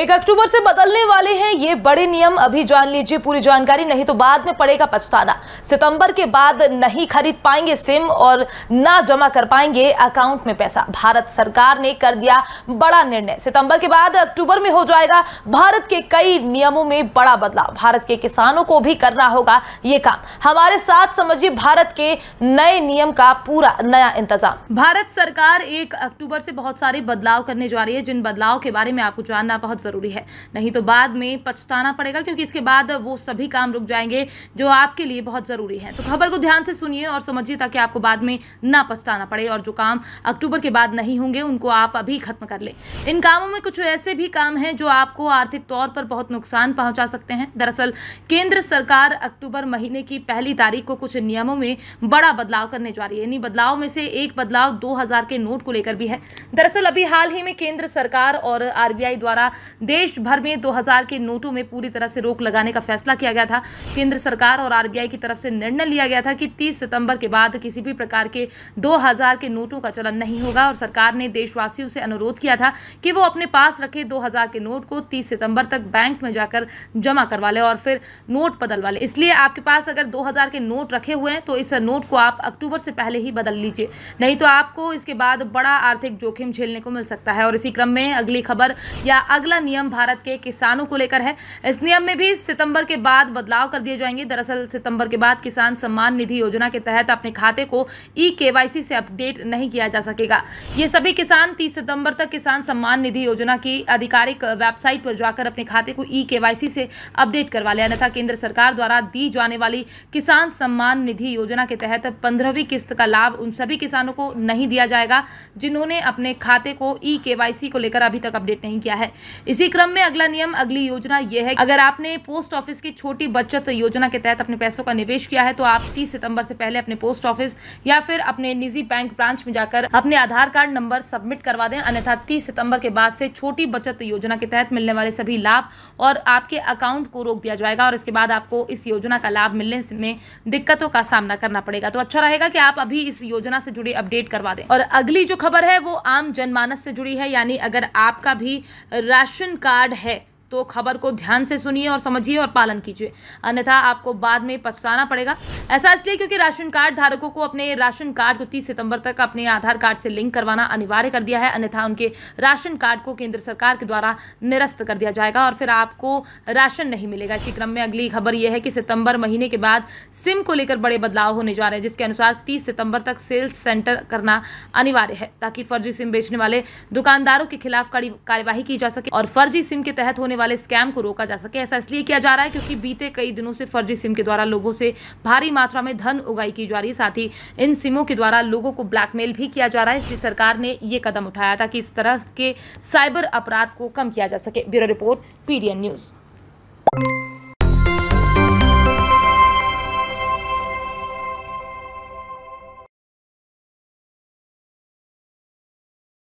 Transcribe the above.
एक अक्टूबर से बदलने वाले हैं ये बड़े नियम अभी जान लीजिए पूरी जानकारी नहीं तो बाद में पड़ेगा पछताना सितंबर के बाद नहीं खरीद पाएंगे सिम और ना जमा कर पाएंगे अकाउंट में पैसा भारत सरकार ने कर दिया बड़ा निर्णय सितंबर के बाद अक्टूबर में हो जाएगा भारत के कई नियमों में बड़ा बदलाव भारत के किसानों को भी करना होगा ये काम हमारे साथ समझिए भारत के नए नियम का पूरा नया इंतजाम भारत सरकार एक अक्टूबर से बहुत सारे बदलाव करने जा रही है जिन बदलाव के बारे में आपको जानना बहुत ज़रूरी है नहीं तो बाद में पछताना पड़ेगा क्योंकि इसके बाद वो सभी काम रुक जाएंगे जो आपके लिए बहुत ज़रूरी है तो खबर को ध्यान से सुनिए और समझिए ताकि आपको बाद में ना पछताना पड़े और जो काम अक्टूबर के बाद नहीं होंगे उनको आप अभी खत्म कर ले इन कामों में कुछ ऐसे भी काम है जो आपको आर्थिक तौर पर बहुत नुकसान पहुंचा सकते हैं दरअसल केंद्र सरकार अक्टूबर महीने की पहली तारीख को कुछ नियमों में बड़ा बदलाव करने जा रही है इन्हीं बदलाव में से एक बदलाव 2000 के नोट को लेकर भी है दरअसल अभी हाल ही में केंद्र सरकार और आरबीआई द्वारा देश भर में 2000 के नोटों में पूरी तरह से रोक लगाने का फैसला किया गया था केंद्र सरकार और आरबीआई की तरफ से निर्णय लिया गया था कि 30 सितंबर के बाद किसी भी प्रकार के 2000 के नोटों का चलन नहीं होगा और सरकार ने देशवासियों से अनुरोध किया था कि वो अपने पास रखे 2000 के नोट को 30 सितंबर तक बैंक में जाकर जमा करवा लें और फिर नोट बदलवा लें इसलिए आपके पास अगर दो के नोट रखे हुए हैं तो इस नोट को आप अक्टूबर से पहले ही बदल लीजिए नहीं तो आपको इसके बाद बड़ा आर्थिक जोखिम झेलने को मिल सकता है और इसी क्रम में अगली खबर या अगला नियम भारत के किसानों को लेकर है इस नियम में भी सितंबर के बाद बदलाव कर दिए जाएंगे दरअसल सितंबर के बाद किसान सम्मान निधि योजना के तहत अपने खाते को ई के से अपडेट नहीं किया जा सकेगा ये सभी किसान तीस सितंबर तक किसान सम्मान निधि योजना की आधिकारिक वेबसाइट पर जाकर अपने खाते को ई के से अपडेट करवा लिया अन्यथा केंद्र सरकार द्वारा दी जाने वाली किसान सम्मान निधि योजना के तहत पंद्रहवीं किस्त का लाभ उन सभी किसानों को नहीं दिया जाएगा जिन्होंने अपने खाते को ई केवाईसी को लेकर अभी तक अपडेट नहीं किया है इसी इसी क्रम में अगला नियम अगली योजना यह है अगर आपने पोस्ट ऑफिस की छोटी बचत योजना के तहत अपने पैसों का निवेश किया है तो आप तीस सितंबर से पहले अपने पोस्ट ऑफिस या फिर अपने निजी बैंक ब्रांच में जाकर अपने आधार कार्ड नंबर सबमिट करवा दें अन्यथा तीस सितंबर के बाद से छोटी बचत योजना के तहत मिलने वाले सभी लाभ और आपके अकाउंट को रोक दिया जाएगा और इसके बाद आपको इस योजना का लाभ मिलने में दिक्कतों का सामना करना पड़ेगा तो अच्छा रहेगा कि आप अभी इस योजना से जुड़ी अपडेट करवा दें और अगली जो खबर है वो आम जनमानस से जुड़ी है यानी अगर आपका भी राशन कार्ड है तो खबर को ध्यान से सुनिए और समझिए और पालन कीजिए अन्यथा आपको बाद में पछताना पड़ेगा ऐसा इसलिए क्योंकि राशन कार्ड धारकों को अपने राशन कार्ड को तीस सितंबर तक अपने आधार कार्ड से लिंक करवाना अनिवार्य कर दिया है अन्यथा उनके राशन कार्ड को केंद्र सरकार के द्वारा निरस्त कर दिया जाएगा और फिर आपको राशन नहीं मिलेगा इसी क्रम में अगली खबर यह है कि सितंबर महीने के बाद सिम को लेकर बड़े बदलाव होने जा रहे हैं जिसके अनुसार तीस सितंबर तक सेल्स सेंटर करना अनिवार्य है ताकि फर्जी सिम बेचने वाले दुकानदारों के खिलाफ कड़ी कार्यवाही की जा सके और फर्जी सिम के तहत होने वाले स्कैम को रोका जा सके ऐसा इसलिए किया जा रहा है क्योंकि बीते कई दिनों से फर्जी सिम के द्वारा लोगों से भारी मात्रा में धन उगाई की जा रही है साथ ही इन सिमों के द्वारा लोगों को ब्लैकमेल भी किया जा रहा है इसलिए सरकार ने ये कदम उठाया था कि इस तरह के साइबर अपराध को कम किया जा सके ब्यूरो रिपोर्ट पीडीएन न्यूज़